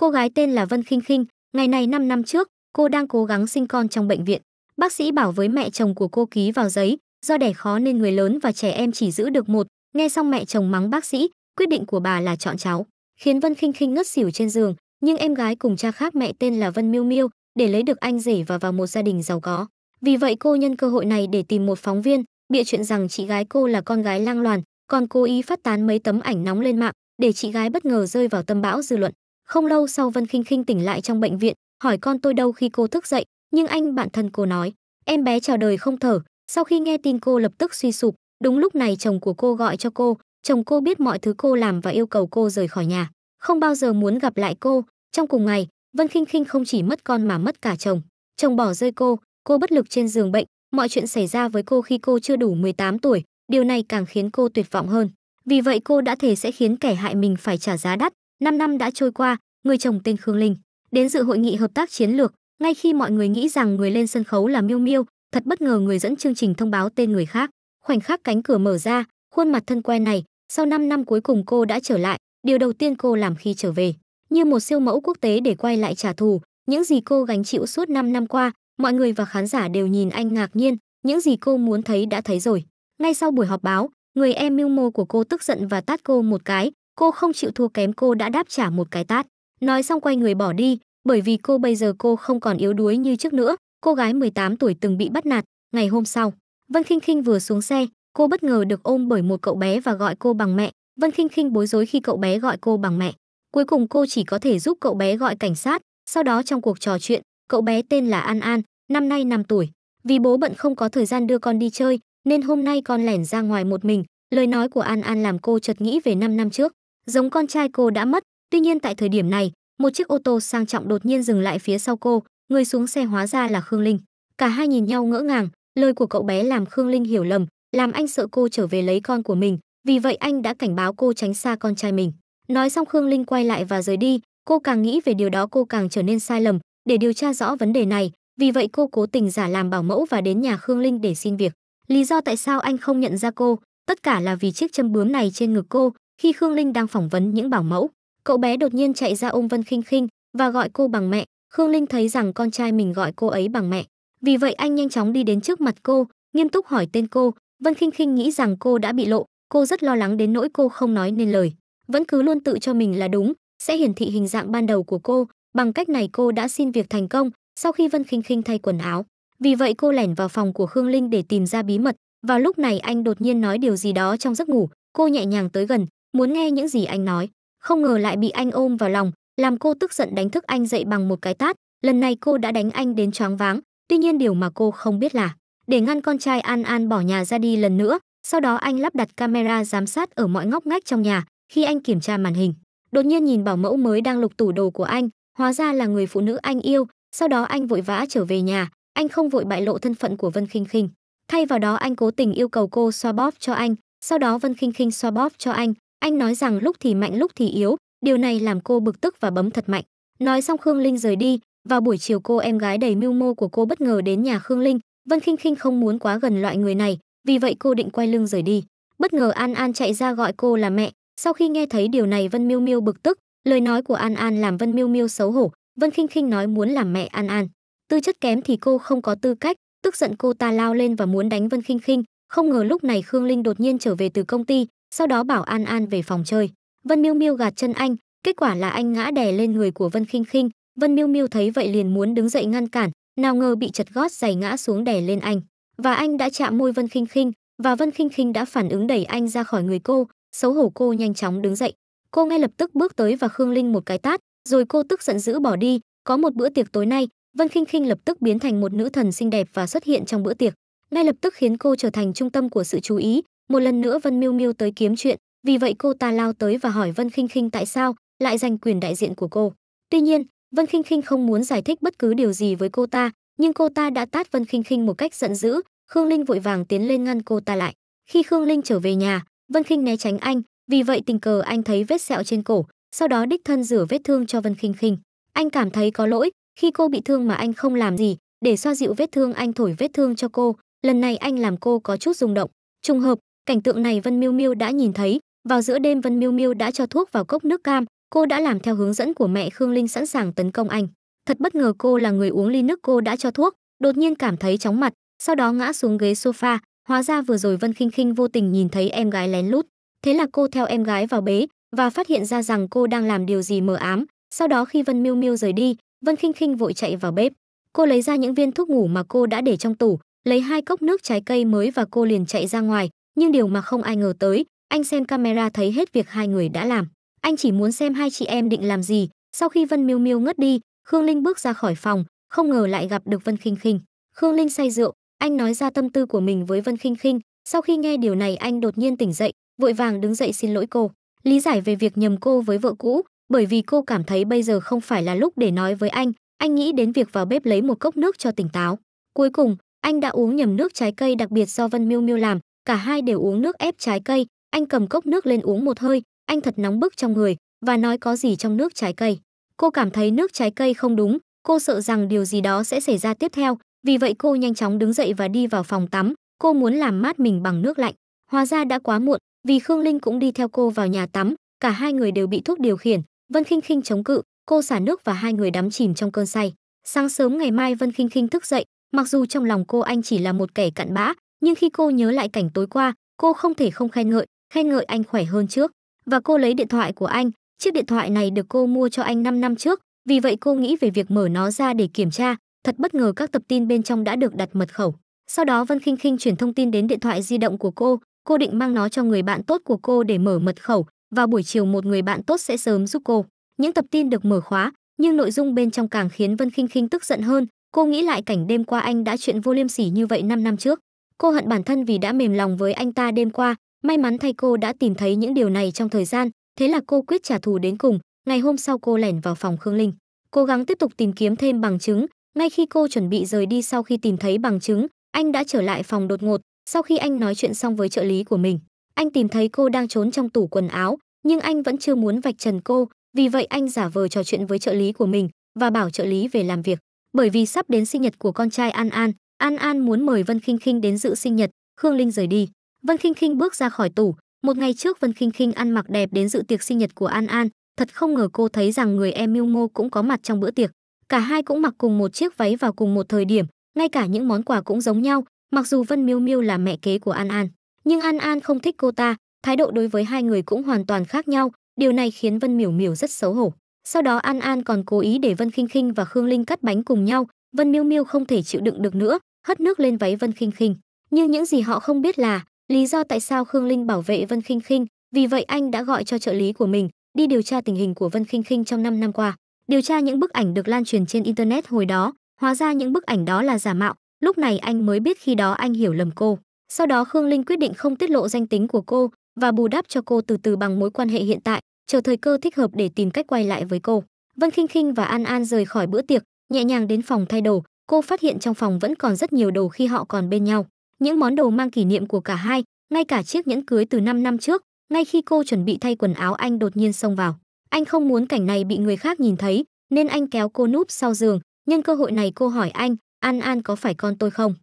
Cô gái tên là Vân Khinh Khinh, ngày này 5 năm trước, cô đang cố gắng sinh con trong bệnh viện. Bác sĩ bảo với mẹ chồng của cô ký vào giấy, do đẻ khó nên người lớn và trẻ em chỉ giữ được một. Nghe xong mẹ chồng mắng bác sĩ, quyết định của bà là chọn cháu, khiến Vân Khinh Khinh ngất xỉu trên giường, nhưng em gái cùng cha khác mẹ tên là Vân Miêu Miêu, để lấy được anh rể và vào một gia đình giàu có. Vì vậy cô nhân cơ hội này để tìm một phóng viên, bịa chuyện rằng chị gái cô là con gái lang loàn, còn cố ý phát tán mấy tấm ảnh nóng lên mạng để chị gái bất ngờ rơi vào tâm bão dư luận. Không lâu sau Vân Khinh Khinh tỉnh lại trong bệnh viện, hỏi con tôi đâu khi cô thức dậy, nhưng anh bạn thân cô nói, em bé chào đời không thở, sau khi nghe tin cô lập tức suy sụp, đúng lúc này chồng của cô gọi cho cô, chồng cô biết mọi thứ cô làm và yêu cầu cô rời khỏi nhà, không bao giờ muốn gặp lại cô. Trong cùng ngày, Vân Khinh Khinh không chỉ mất con mà mất cả chồng. Chồng bỏ rơi cô, cô bất lực trên giường bệnh, mọi chuyện xảy ra với cô khi cô chưa đủ 18 tuổi, điều này càng khiến cô tuyệt vọng hơn. Vì vậy cô đã thể sẽ khiến kẻ hại mình phải trả giá đắt, 5 năm đã trôi qua, người chồng tên Khương Linh đến dự hội nghị hợp tác chiến lược, ngay khi mọi người nghĩ rằng người lên sân khấu là Miêu Miêu, thật bất ngờ người dẫn chương trình thông báo tên người khác. Khoảnh khắc cánh cửa mở ra, khuôn mặt thân quen này, sau 5 năm cuối cùng cô đã trở lại, điều đầu tiên cô làm khi trở về, như một siêu mẫu quốc tế để quay lại trả thù, những gì cô gánh chịu suốt 5 năm qua, mọi người và khán giả đều nhìn anh ngạc nhiên, những gì cô muốn thấy đã thấy rồi. Ngay sau buổi họp báo, người em Miêu mô của cô tức giận và tát cô một cái, cô không chịu thua kém cô đã đáp trả một cái tát. Nói xong quay người bỏ đi, bởi vì cô bây giờ cô không còn yếu đuối như trước nữa. Cô gái 18 tuổi từng bị bắt nạt, ngày hôm sau, Vân Kinh Kinh vừa xuống xe, cô bất ngờ được ôm bởi một cậu bé và gọi cô bằng mẹ. Vân Kinh Kinh bối rối khi cậu bé gọi cô bằng mẹ. Cuối cùng cô chỉ có thể giúp cậu bé gọi cảnh sát, sau đó trong cuộc trò chuyện, cậu bé tên là An An, năm nay 5 tuổi. Vì bố bận không có thời gian đưa con đi chơi, nên hôm nay con lẻn ra ngoài một mình. Lời nói của An An làm cô chợt nghĩ về 5 năm trước. Giống con trai cô đã mất, tuy nhiên tại thời điểm này, một chiếc ô tô sang trọng đột nhiên dừng lại phía sau cô, người xuống xe hóa ra là Khương Linh. Cả hai nhìn nhau ngỡ ngàng, lời của cậu bé làm Khương Linh hiểu lầm, làm anh sợ cô trở về lấy con của mình, vì vậy anh đã cảnh báo cô tránh xa con trai mình. Nói xong Khương Linh quay lại và rời đi, cô càng nghĩ về điều đó cô càng trở nên sai lầm, để điều tra rõ vấn đề này, vì vậy cô cố tình giả làm bảo mẫu và đến nhà Khương Linh để xin việc. Lý do tại sao anh không nhận ra cô, tất cả là vì chiếc châm bướm này trên ngực cô, khi Khương Linh đang phỏng vấn những bảo mẫu, cậu bé đột nhiên chạy ra ôm Vân Khinh Khinh và gọi cô bằng mẹ. Khương Linh thấy rằng con trai mình gọi cô ấy bằng mẹ, vì vậy anh nhanh chóng đi đến trước mặt cô, nghiêm túc hỏi tên cô. Vân Khinh Khinh nghĩ rằng cô đã bị lộ, cô rất lo lắng đến nỗi cô không nói nên lời, vẫn cứ luôn tự cho mình là đúng, sẽ hiển thị hình dạng ban đầu của cô, bằng cách này cô đã xin việc thành công sau khi Vân Khinh Khinh thay quần áo. Vì vậy cô lẻn vào phòng của Khương Linh để tìm ra bí mật. Vào lúc này anh đột nhiên nói điều gì đó trong giấc ngủ, cô nhẹ nhàng tới gần, muốn nghe những gì anh nói, không ngờ lại bị anh ôm vào lòng, làm cô tức giận đánh thức anh dậy bằng một cái tát, lần này cô đã đánh anh đến choáng váng, tuy nhiên điều mà cô không biết là, để ngăn con trai An An bỏ nhà ra đi lần nữa, sau đó anh lắp đặt camera giám sát ở mọi ngóc ngách trong nhà, khi anh kiểm tra màn hình, đột nhiên nhìn bảo mẫu mới đang lục tủ đồ của anh, hóa ra là người phụ nữ anh yêu, sau đó anh vội vã trở về nhà, anh không vội bại lộ thân phận của Vân Khinh Khinh. Thay vào đó anh cố tình yêu cầu cô xoa bóp cho anh, sau đó Vân Khinh Khinh xoa bóp cho anh, anh nói rằng lúc thì mạnh lúc thì yếu, điều này làm cô bực tức và bấm thật mạnh. Nói xong Khương Linh rời đi, vào buổi chiều cô em gái đầy mưu mô của cô bất ngờ đến nhà Khương Linh, Vân Khinh Khinh không muốn quá gần loại người này, vì vậy cô định quay lưng rời đi. Bất ngờ An An chạy ra gọi cô là mẹ, sau khi nghe thấy điều này Vân Miêu Miêu bực tức, lời nói của An An làm Vân Miêu Miêu xấu hổ, Vân Khinh Khinh nói muốn làm mẹ An An. Tư chất kém thì cô không có tư cách, tức giận cô ta lao lên và muốn đánh Vân Khinh Khinh, không ngờ lúc này Khương Linh đột nhiên trở về từ công ty, sau đó bảo An An về phòng chơi. Vân Miêu Miêu gạt chân anh, kết quả là anh ngã đè lên người của Vân Khinh Khinh, Vân Miêu Miêu thấy vậy liền muốn đứng dậy ngăn cản, nào ngờ bị chật gót giày ngã xuống đè lên anh. Và anh đã chạm môi Vân Khinh Khinh, và Vân Khinh Khinh đã phản ứng đẩy anh ra khỏi người cô, xấu hổ cô nhanh chóng đứng dậy. Cô ngay lập tức bước tới và Khương Linh một cái tát, rồi cô tức giận giữ bỏ đi, có một bữa tiệc tối nay, Vân Khinh Khinh lập tức biến thành một nữ thần xinh đẹp và xuất hiện trong bữa tiệc, ngay lập tức khiến cô trở thành trung tâm của sự chú ý, một lần nữa Vân Miêu Miêu tới kiếm chuyện, vì vậy cô ta lao tới và hỏi Vân Khinh Khinh tại sao lại giành quyền đại diện của cô. Tuy nhiên, Vân Khinh Khinh không muốn giải thích bất cứ điều gì với cô ta, nhưng cô ta đã tát Vân Khinh Khinh một cách giận dữ, Khương Linh vội vàng tiến lên ngăn cô ta lại. Khi Khương Linh trở về nhà, Vân Khinh né tránh anh, vì vậy tình cờ anh thấy vết sẹo trên cổ, sau đó đích thân rửa vết thương cho Vân Khinh Khinh. Anh cảm thấy có lỗi khi cô bị thương mà anh không làm gì, để xoa dịu vết thương anh thổi vết thương cho cô, lần này anh làm cô có chút rung động. Trùng hợp, Cảnh tượng này Vân Miêu Miêu đã nhìn thấy, vào giữa đêm Vân Miêu Miêu đã cho thuốc vào cốc nước cam, cô đã làm theo hướng dẫn của mẹ Khương Linh sẵn sàng tấn công anh. Thật bất ngờ cô là người uống ly nước cô đã cho thuốc, đột nhiên cảm thấy chóng mặt, sau đó ngã xuống ghế sofa, hóa ra vừa rồi Vân Khinh Khinh vô tình nhìn thấy em gái lén lút, thế là cô theo em gái vào bế và phát hiện ra rằng cô đang làm điều gì mờ ám, sau đó khi Vân Miêu Miêu rời đi, Vân Khinh Khinh vội chạy vào bếp. Cô lấy ra những viên thuốc ngủ mà cô đã để trong tủ, lấy hai cốc nước trái cây mới và cô liền chạy ra ngoài, nhưng điều mà không ai ngờ tới, anh xem camera thấy hết việc hai người đã làm. Anh chỉ muốn xem hai chị em định làm gì. Sau khi Vân Miêu Miêu ngất đi, Khương Linh bước ra khỏi phòng, không ngờ lại gặp được Vân Khinh Khinh. Khương Linh say rượu, anh nói ra tâm tư của mình với Vân Khinh Khinh, sau khi nghe điều này anh đột nhiên tỉnh dậy, vội vàng đứng dậy xin lỗi cô, lý giải về việc nhầm cô với vợ cũ, bởi vì cô cảm thấy bây giờ không phải là lúc để nói với anh, anh nghĩ đến việc vào bếp lấy một cốc nước cho tỉnh táo. Cuối cùng, anh đã uống nhầm nước trái cây đặc biệt do Vân Miêu Miêu làm, cả hai đều uống nước ép trái cây, anh cầm cốc nước lên uống một hơi, anh thật nóng bức trong người và nói có gì trong nước trái cây. Cô cảm thấy nước trái cây không đúng, cô sợ rằng điều gì đó sẽ xảy ra tiếp theo, vì vậy cô nhanh chóng đứng dậy và đi vào phòng tắm, cô muốn làm mát mình bằng nước lạnh. Hóa ra đã quá muộn, vì Khương Linh cũng đi theo cô vào nhà tắm, cả hai người đều bị thuốc điều khiển, Vân Khinh Khinh chống cự, cô xả nước và hai người đắm chìm trong cơn say. Sáng sớm ngày mai Vân Khinh Khinh thức dậy, mặc dù trong lòng cô anh chỉ là một kẻ cặn bã, nhưng khi cô nhớ lại cảnh tối qua cô không thể không khen ngợi khen ngợi anh khỏe hơn trước và cô lấy điện thoại của anh chiếc điện thoại này được cô mua cho anh 5 năm trước vì vậy cô nghĩ về việc mở nó ra để kiểm tra thật bất ngờ các tập tin bên trong đã được đặt mật khẩu sau đó vân khinh khinh chuyển thông tin đến điện thoại di động của cô cô định mang nó cho người bạn tốt của cô để mở mật khẩu và buổi chiều một người bạn tốt sẽ sớm giúp cô những tập tin được mở khóa nhưng nội dung bên trong càng khiến vân khinh khinh tức giận hơn cô nghĩ lại cảnh đêm qua anh đã chuyện vô liêm sỉ như vậy 5 năm trước Cô hận bản thân vì đã mềm lòng với anh ta đêm qua, may mắn thay cô đã tìm thấy những điều này trong thời gian, thế là cô quyết trả thù đến cùng. Ngày hôm sau cô lẻn vào phòng Khương Linh, cố gắng tiếp tục tìm kiếm thêm bằng chứng. Ngay khi cô chuẩn bị rời đi sau khi tìm thấy bằng chứng, anh đã trở lại phòng đột ngột. Sau khi anh nói chuyện xong với trợ lý của mình, anh tìm thấy cô đang trốn trong tủ quần áo, nhưng anh vẫn chưa muốn vạch trần cô, vì vậy anh giả vờ trò chuyện với trợ lý của mình và bảo trợ lý về làm việc. Bởi vì sắp đến sinh nhật của con trai An An, An An muốn mời Vân Khinh Khinh đến dự sinh nhật, Khương Linh rời đi. Vân Khinh Khinh bước ra khỏi tủ, một ngày trước Vân Khinh Khinh ăn mặc đẹp đến dự tiệc sinh nhật của An An, thật không ngờ cô thấy rằng người em Miu Mo cũng có mặt trong bữa tiệc. Cả hai cũng mặc cùng một chiếc váy vào cùng một thời điểm, ngay cả những món quà cũng giống nhau, mặc dù Vân Miu Miu là mẹ kế của An An, nhưng An An không thích cô ta, thái độ đối với hai người cũng hoàn toàn khác nhau, điều này khiến Vân Miểu Miểu rất xấu hổ. Sau đó An An còn cố ý để Vân Khinh Khinh và Khương Linh cắt bánh cùng nhau, Vân Miêu Miêu không thể chịu đựng được nữa, hất nước lên váy Vân Khinh Khinh, như những gì họ không biết là lý do tại sao Khương Linh bảo vệ Vân Khinh Khinh, vì vậy anh đã gọi cho trợ lý của mình đi điều tra tình hình của Vân Khinh Khinh trong 5 năm qua, điều tra những bức ảnh được lan truyền trên internet hồi đó, hóa ra những bức ảnh đó là giả mạo, lúc này anh mới biết khi đó anh hiểu lầm cô. Sau đó Khương Linh quyết định không tiết lộ danh tính của cô và bù đắp cho cô từ từ bằng mối quan hệ hiện tại, chờ thời cơ thích hợp để tìm cách quay lại với cô. Vân Khinh Khinh và An An rời khỏi bữa tiệc, nhẹ nhàng đến phòng thay đồ, cô phát hiện trong phòng vẫn còn rất nhiều đồ khi họ còn bên nhau. Những món đồ mang kỷ niệm của cả hai, ngay cả chiếc nhẫn cưới từ 5 năm trước, ngay khi cô chuẩn bị thay quần áo anh đột nhiên xông vào. Anh không muốn cảnh này bị người khác nhìn thấy, nên anh kéo cô núp sau giường, nhân cơ hội này cô hỏi anh, An An có phải con tôi không?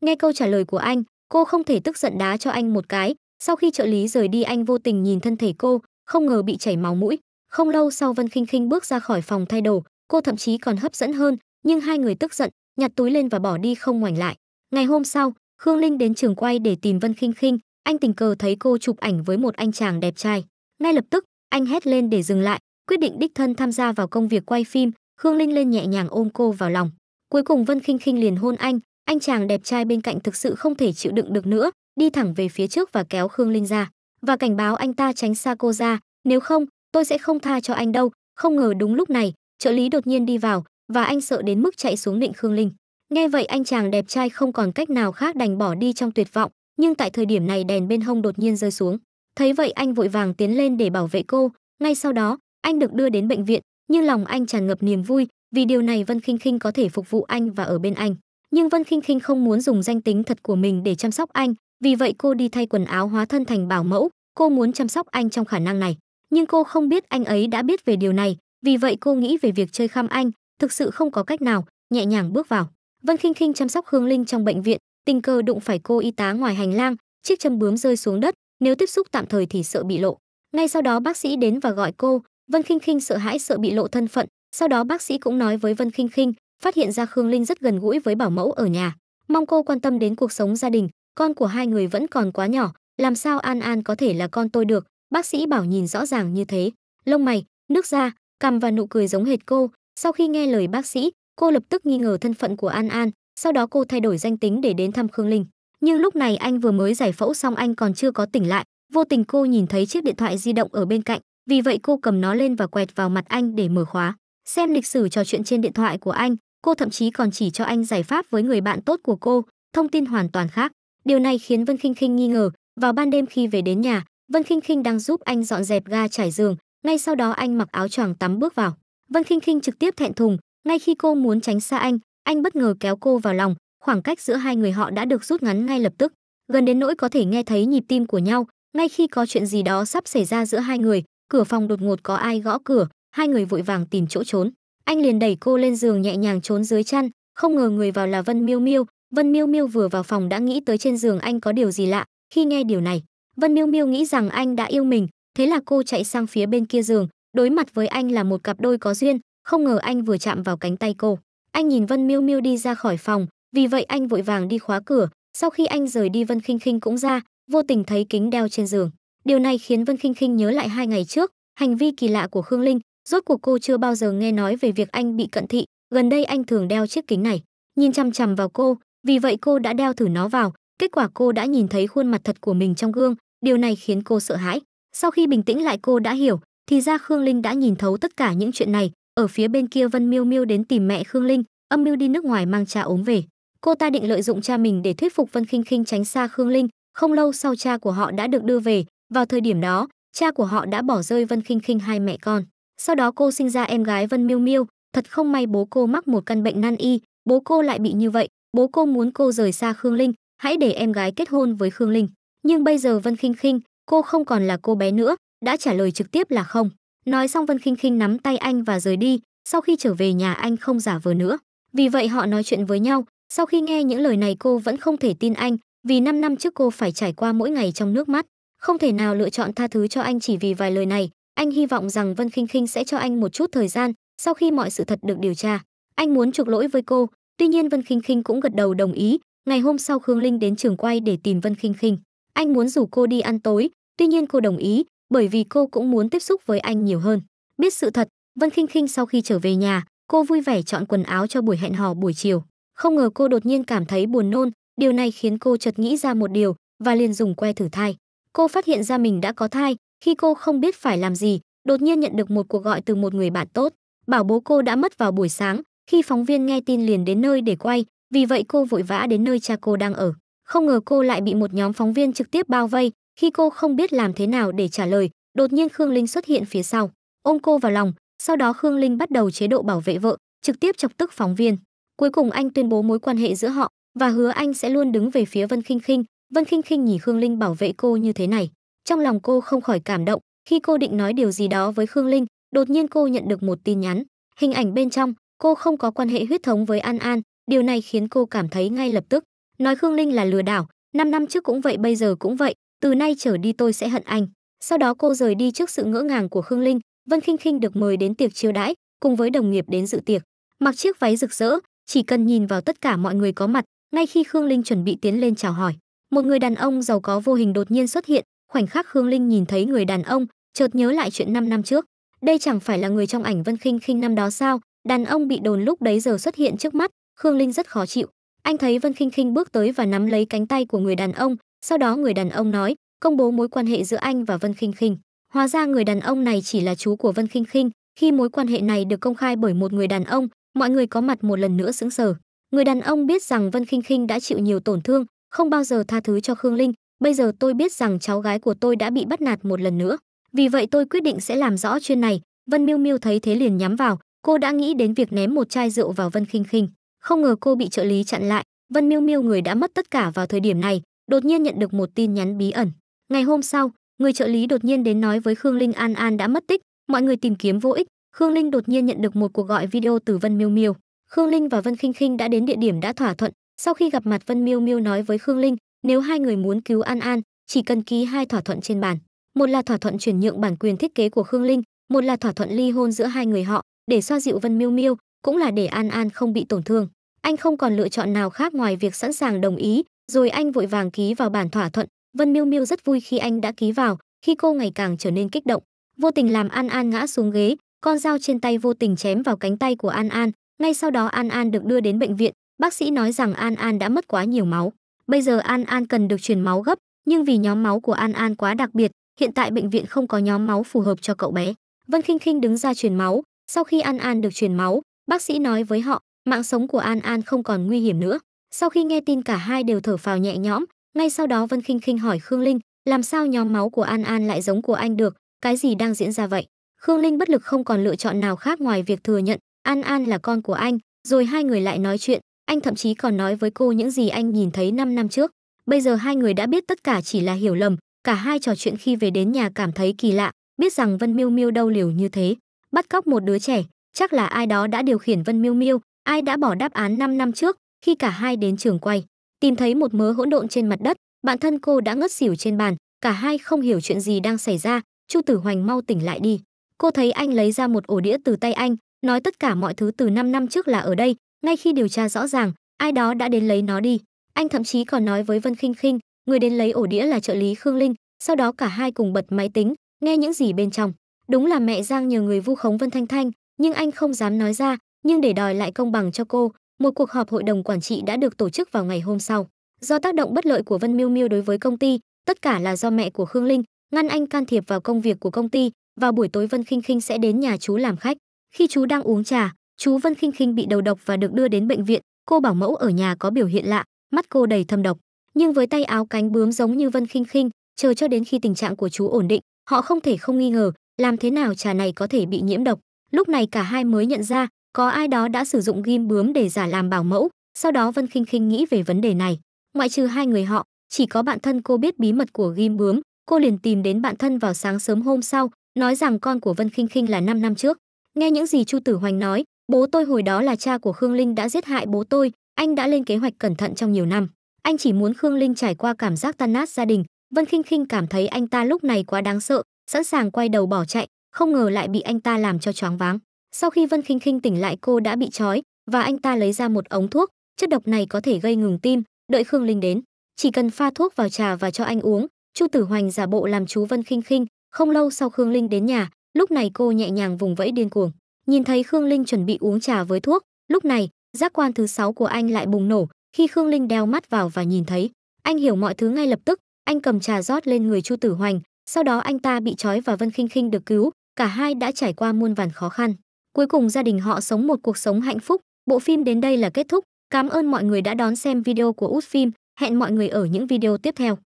Nghe câu trả lời của anh, cô không thể tức giận đá cho anh một cái, sau khi trợ lý rời đi anh vô tình nhìn thân thể cô, không ngờ bị chảy máu mũi. Không lâu sau Vân Kinh Kinh bước ra khỏi phòng thay đồ, cô thậm chí còn hấp dẫn hơn, nhưng hai người tức giận, nhặt túi lên và bỏ đi không ngoảnh lại. Ngày hôm sau, Khương Linh đến trường quay để tìm Vân Khinh Khinh, anh tình cờ thấy cô chụp ảnh với một anh chàng đẹp trai. Ngay lập tức, anh hét lên để dừng lại, quyết định đích thân tham gia vào công việc quay phim, Khương Linh lên nhẹ nhàng ôm cô vào lòng. Cuối cùng Vân Khinh Khinh liền hôn anh, anh chàng đẹp trai bên cạnh thực sự không thể chịu đựng được nữa, đi thẳng về phía trước và kéo Khương Linh ra, và cảnh báo anh ta tránh xa cô ra, nếu không, tôi sẽ không tha cho anh đâu. Không ngờ đúng lúc này, trợ lý đột nhiên đi vào, và anh sợ đến mức chạy xuống nịnh Khương Linh. Nghe vậy anh chàng đẹp trai không còn cách nào khác đành bỏ đi trong tuyệt vọng, nhưng tại thời điểm này đèn bên hông đột nhiên rơi xuống. Thấy vậy anh vội vàng tiến lên để bảo vệ cô, ngay sau đó, anh được đưa đến bệnh viện, nhưng lòng anh tràn ngập niềm vui, vì điều này Vân Khinh Khinh có thể phục vụ anh và ở bên anh. Nhưng Vân Khinh Khinh không muốn dùng danh tính thật của mình để chăm sóc anh, vì vậy cô đi thay quần áo hóa thân thành bảo mẫu, cô muốn chăm sóc anh trong khả năng này. Nhưng cô không biết anh ấy đã biết về điều này, vì vậy cô nghĩ về việc chơi khăm anh, thực sự không có cách nào, nhẹ nhàng bước vào. Vân Khinh Khinh chăm sóc Hương Linh trong bệnh viện, tình cờ đụng phải cô y tá ngoài hành lang, chiếc châm bướm rơi xuống đất, nếu tiếp xúc tạm thời thì sợ bị lộ. Ngay sau đó bác sĩ đến và gọi cô, Vân Khinh Khinh sợ hãi sợ bị lộ thân phận, sau đó bác sĩ cũng nói với Vân Khinh Khinh, phát hiện ra hương Linh rất gần gũi với bảo mẫu ở nhà, mong cô quan tâm đến cuộc sống gia đình, con của hai người vẫn còn quá nhỏ, làm sao An An có thể là con tôi được, bác sĩ bảo nhìn rõ ràng như thế. Lông mày, nước da, cằm và nụ cười giống hệt cô, sau khi nghe lời bác sĩ, cô lập tức nghi ngờ thân phận của An An, sau đó cô thay đổi danh tính để đến thăm Khương Linh. Nhưng lúc này anh vừa mới giải phẫu xong anh còn chưa có tỉnh lại, vô tình cô nhìn thấy chiếc điện thoại di động ở bên cạnh, vì vậy cô cầm nó lên và quẹt vào mặt anh để mở khóa. Xem lịch sử trò chuyện trên điện thoại của anh, cô thậm chí còn chỉ cho anh giải pháp với người bạn tốt của cô, thông tin hoàn toàn khác. Điều này khiến Vân Khinh Khinh nghi ngờ, vào ban đêm khi về đến nhà, Vân Khinh Khinh đang giúp anh dọn dẹp ga trải giường, ngay sau đó anh mặc áo choàng tắm bước vào. Vân Khinh Khinh trực tiếp thẹn thùng, ngay khi cô muốn tránh xa anh, anh bất ngờ kéo cô vào lòng, khoảng cách giữa hai người họ đã được rút ngắn ngay lập tức, gần đến nỗi có thể nghe thấy nhịp tim của nhau, ngay khi có chuyện gì đó sắp xảy ra giữa hai người, cửa phòng đột ngột có ai gõ cửa, hai người vội vàng tìm chỗ trốn. Anh liền đẩy cô lên giường nhẹ nhàng trốn dưới chăn, không ngờ người vào là Vân Miêu Miêu, Vân Miêu Miêu vừa vào phòng đã nghĩ tới trên giường anh có điều gì lạ, khi nghe điều này, Vân Miêu Miêu nghĩ rằng anh đã yêu mình, thế là cô chạy sang phía bên kia giường, Đối mặt với anh là một cặp đôi có duyên, không ngờ anh vừa chạm vào cánh tay cô. Anh nhìn Vân Miêu Miêu đi ra khỏi phòng, vì vậy anh vội vàng đi khóa cửa, sau khi anh rời đi Vân Khinh Khinh cũng ra, vô tình thấy kính đeo trên giường. Điều này khiến Vân Khinh Khinh nhớ lại hai ngày trước, hành vi kỳ lạ của Khương Linh, rốt cuộc cô chưa bao giờ nghe nói về việc anh bị cận thị, gần đây anh thường đeo chiếc kính này, nhìn chằm chằm vào cô, vì vậy cô đã đeo thử nó vào, kết quả cô đã nhìn thấy khuôn mặt thật của mình trong gương, điều này khiến cô sợ hãi. Sau khi bình tĩnh lại cô đã hiểu, thì ra khương linh đã nhìn thấu tất cả những chuyện này ở phía bên kia vân miêu miêu đến tìm mẹ khương linh âm mưu đi nước ngoài mang cha ốm về cô ta định lợi dụng cha mình để thuyết phục vân khinh khinh tránh xa khương linh không lâu sau cha của họ đã được đưa về vào thời điểm đó cha của họ đã bỏ rơi vân khinh khinh hai mẹ con sau đó cô sinh ra em gái vân miêu miêu thật không may bố cô mắc một căn bệnh nan y bố cô lại bị như vậy bố cô muốn cô rời xa khương linh hãy để em gái kết hôn với khương linh nhưng bây giờ vân khinh khinh cô không còn là cô bé nữa đã trả lời trực tiếp là không nói xong vân khinh khinh nắm tay anh và rời đi sau khi trở về nhà anh không giả vờ nữa vì vậy họ nói chuyện với nhau sau khi nghe những lời này cô vẫn không thể tin anh vì 5 năm trước cô phải trải qua mỗi ngày trong nước mắt không thể nào lựa chọn tha thứ cho anh chỉ vì vài lời này anh hy vọng rằng vân khinh khinh sẽ cho anh một chút thời gian sau khi mọi sự thật được điều tra anh muốn chuộc lỗi với cô tuy nhiên vân khinh khinh cũng gật đầu đồng ý ngày hôm sau khương linh đến trường quay để tìm vân khinh khinh anh muốn rủ cô đi ăn tối tuy nhiên cô đồng ý bởi vì cô cũng muốn tiếp xúc với anh nhiều hơn. Biết sự thật, Vân Khinh Khinh sau khi trở về nhà, cô vui vẻ chọn quần áo cho buổi hẹn hò buổi chiều. Không ngờ cô đột nhiên cảm thấy buồn nôn, điều này khiến cô chợt nghĩ ra một điều và liền dùng que thử thai. Cô phát hiện ra mình đã có thai, khi cô không biết phải làm gì, đột nhiên nhận được một cuộc gọi từ một người bạn tốt, bảo bố cô đã mất vào buổi sáng, khi phóng viên nghe tin liền đến nơi để quay, vì vậy cô vội vã đến nơi cha cô đang ở. Không ngờ cô lại bị một nhóm phóng viên trực tiếp bao vây, khi cô không biết làm thế nào để trả lời, đột nhiên Khương Linh xuất hiện phía sau, ôm cô vào lòng, sau đó Khương Linh bắt đầu chế độ bảo vệ vợ, trực tiếp chọc tức phóng viên. Cuối cùng anh tuyên bố mối quan hệ giữa họ và hứa anh sẽ luôn đứng về phía Vân Khinh Khinh. Vân Khinh Khinh nhìn Khương Linh bảo vệ cô như thế này, trong lòng cô không khỏi cảm động, khi cô định nói điều gì đó với Khương Linh, đột nhiên cô nhận được một tin nhắn. Hình ảnh bên trong, cô không có quan hệ huyết thống với An An, điều này khiến cô cảm thấy ngay lập tức. Nói Khương Linh là lừa đảo, 5 năm trước cũng vậy bây giờ cũng vậy, từ nay trở đi tôi sẽ hận anh. Sau đó cô rời đi trước sự ngỡ ngàng của Khương Linh, Vân Khinh Khinh được mời đến tiệc chiêu đãi, cùng với đồng nghiệp đến dự tiệc. Mặc chiếc váy rực rỡ, chỉ cần nhìn vào tất cả mọi người có mặt, ngay khi Khương Linh chuẩn bị tiến lên chào hỏi, một người đàn ông giàu có vô hình đột nhiên xuất hiện, khoảnh khắc Khương Linh nhìn thấy người đàn ông, chợt nhớ lại chuyện 5 năm trước. Đây chẳng phải là người trong ảnh Vân Khinh Khinh năm đó sao? Đàn ông bị đồn lúc đấy giờ xuất hiện trước mắt, Khương Linh rất khó chịu. Anh thấy Vân Khinh Khinh bước tới và nắm lấy cánh tay của người đàn ông, sau đó người đàn ông nói, công bố mối quan hệ giữa anh và Vân Khinh Khinh. Hóa ra người đàn ông này chỉ là chú của Vân Khinh Khinh, khi mối quan hệ này được công khai bởi một người đàn ông, mọi người có mặt một lần nữa sững sờ. Người đàn ông biết rằng Vân Khinh Khinh đã chịu nhiều tổn thương, không bao giờ tha thứ cho Khương Linh, bây giờ tôi biết rằng cháu gái của tôi đã bị bắt nạt một lần nữa, vì vậy tôi quyết định sẽ làm rõ chuyện này. Vân Miêu Miêu thấy thế liền nhắm vào, cô đã nghĩ đến việc ném một chai rượu vào Vân Khinh Khinh, không ngờ cô bị trợ lý chặn lại, Vân Miêu Miêu người đã mất tất cả vào thời điểm này, đột nhiên nhận được một tin nhắn bí ẩn. Ngày hôm sau, người trợ lý đột nhiên đến nói với Khương Linh An An đã mất tích, mọi người tìm kiếm vô ích. Khương Linh đột nhiên nhận được một cuộc gọi video từ Vân Miêu Miêu. Khương Linh và Vân Khinh Khinh đã đến địa điểm đã thỏa thuận. Sau khi gặp mặt Vân Miêu Miêu nói với Khương Linh, nếu hai người muốn cứu An An, chỉ cần ký hai thỏa thuận trên bàn. Một là thỏa thuận chuyển nhượng bản quyền thiết kế của Khương Linh, một là thỏa thuận ly hôn giữa hai người họ, để xoa dịu Vân Miêu Miêu, cũng là để An An không bị tổn thương. Anh không còn lựa chọn nào khác ngoài việc sẵn sàng đồng ý, rồi anh vội vàng ký vào bản thỏa thuận, Vân Miêu Miêu rất vui khi anh đã ký vào, khi cô ngày càng trở nên kích động, vô tình làm An An ngã xuống ghế, con dao trên tay vô tình chém vào cánh tay của An An, ngay sau đó An An được đưa đến bệnh viện, bác sĩ nói rằng An An đã mất quá nhiều máu. Bây giờ An An cần được truyền máu gấp, nhưng vì nhóm máu của An An quá đặc biệt, hiện tại bệnh viện không có nhóm máu phù hợp cho cậu bé. Vân Khinh Khinh đứng ra truyền máu, sau khi An An được truyền máu, bác sĩ nói với họ, mạng sống của An An không còn nguy hiểm nữa. Sau khi nghe tin cả hai đều thở phào nhẹ nhõm, ngay sau đó Vân Khinh Khinh hỏi Khương Linh, làm sao nhóm máu của An An lại giống của anh được, cái gì đang diễn ra vậy? Khương Linh bất lực không còn lựa chọn nào khác ngoài việc thừa nhận An An là con của anh, rồi hai người lại nói chuyện, anh thậm chí còn nói với cô những gì anh nhìn thấy 5 năm trước. Bây giờ hai người đã biết tất cả chỉ là hiểu lầm, cả hai trò chuyện khi về đến nhà cảm thấy kỳ lạ, biết rằng Vân Miêu Miêu đâu liều như thế, bắt cóc một đứa trẻ, chắc là ai đó đã điều khiển Vân Miêu Miêu, ai đã bỏ đáp án 5 năm trước, khi cả hai đến trường quay, tìm thấy một mớ hỗn độn trên mặt đất, bạn thân cô đã ngất xỉu trên bàn, cả hai không hiểu chuyện gì đang xảy ra, Chu Tử Hoành mau tỉnh lại đi. Cô thấy anh lấy ra một ổ đĩa từ tay anh, nói tất cả mọi thứ từ 5 năm trước là ở đây, ngay khi điều tra rõ ràng, ai đó đã đến lấy nó đi. Anh thậm chí còn nói với Vân Khinh Khinh, người đến lấy ổ đĩa là trợ lý Khương Linh, sau đó cả hai cùng bật máy tính, nghe những gì bên trong. Đúng là mẹ Giang nhờ người vu khống Vân Thanh Thanh, nhưng anh không dám nói ra, nhưng để đòi lại công bằng cho cô, một cuộc họp hội đồng quản trị đã được tổ chức vào ngày hôm sau. Do tác động bất lợi của Vân Miêu Miêu đối với công ty, tất cả là do mẹ của Khương Linh ngăn anh can thiệp vào công việc của công ty, vào buổi tối Vân Khinh Khinh sẽ đến nhà chú làm khách. Khi chú đang uống trà, chú Vân Khinh Khinh bị đầu độc và được đưa đến bệnh viện, cô bảo mẫu ở nhà có biểu hiện lạ, mắt cô đầy thâm độc, nhưng với tay áo cánh bướm giống như Vân Khinh Khinh, chờ cho đến khi tình trạng của chú ổn định, họ không thể không nghi ngờ, làm thế nào trà này có thể bị nhiễm độc. Lúc này cả hai mới nhận ra, có ai đó đã sử dụng ghim bướm để giả làm bảo mẫu sau đó vân khinh khinh nghĩ về vấn đề này ngoại trừ hai người họ chỉ có bạn thân cô biết bí mật của ghim bướm cô liền tìm đến bạn thân vào sáng sớm hôm sau nói rằng con của vân khinh khinh là 5 năm trước nghe những gì chu tử hoành nói bố tôi hồi đó là cha của khương linh đã giết hại bố tôi anh đã lên kế hoạch cẩn thận trong nhiều năm anh chỉ muốn khương linh trải qua cảm giác tan nát gia đình vân khinh khinh cảm thấy anh ta lúc này quá đáng sợ sẵn sàng quay đầu bỏ chạy không ngờ lại bị anh ta làm cho choáng váng sau khi Vân Khinh Khinh tỉnh lại cô đã bị trói và anh ta lấy ra một ống thuốc, chất độc này có thể gây ngừng tim, đợi Khương Linh đến, chỉ cần pha thuốc vào trà và cho anh uống. Chu Tử Hoành giả bộ làm chú Vân Khinh Khinh, không lâu sau Khương Linh đến nhà, lúc này cô nhẹ nhàng vùng vẫy điên cuồng. Nhìn thấy Khương Linh chuẩn bị uống trà với thuốc, lúc này, giác quan thứ sáu của anh lại bùng nổ, khi Khương Linh đeo mắt vào và nhìn thấy, anh hiểu mọi thứ ngay lập tức, anh cầm trà rót lên người Chu Tử Hoành, sau đó anh ta bị trói và Vân Khinh Khinh được cứu, cả hai đã trải qua muôn vàn khó khăn. Cuối cùng gia đình họ sống một cuộc sống hạnh phúc. Bộ phim đến đây là kết thúc. Cảm ơn mọi người đã đón xem video của Út Phim. Hẹn mọi người ở những video tiếp theo.